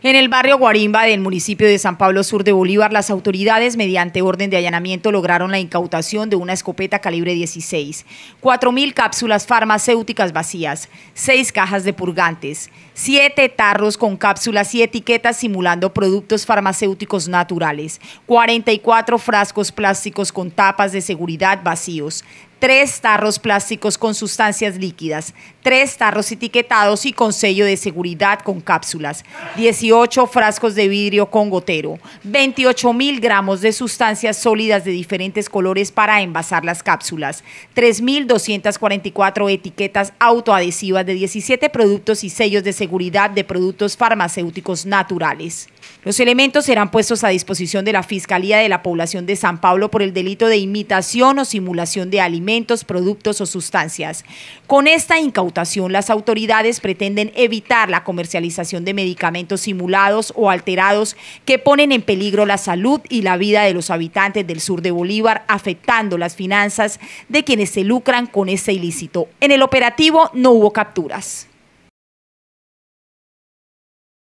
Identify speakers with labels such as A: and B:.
A: En el barrio Guarimba del municipio de San Pablo Sur de Bolívar, las autoridades, mediante orden de allanamiento, lograron la incautación de una escopeta calibre 16, 4.000 cápsulas farmacéuticas vacías, 6 cajas de purgantes, 7 tarros con cápsulas y etiquetas simulando productos farmacéuticos naturales, 44 frascos plásticos con tapas de seguridad vacíos, tres tarros plásticos con sustancias líquidas, tres tarros etiquetados y con sello de seguridad con cápsulas, 18 28 frascos de vidrio con gotero, 28 mil gramos de sustancias sólidas de diferentes colores para envasar las cápsulas, 3.244 etiquetas autoadhesivas de 17 productos y sellos de seguridad de productos farmacéuticos naturales. Los elementos serán puestos a disposición de la Fiscalía de la Población de San Pablo por el delito de imitación o simulación de alimentos, productos o sustancias. Con esta incautación, las autoridades pretenden evitar la comercialización de medicamentos simulados estimulados o alterados que ponen en peligro la salud y la vida de los habitantes del sur de Bolívar, afectando las finanzas de quienes se lucran con este ilícito. En el operativo no hubo capturas.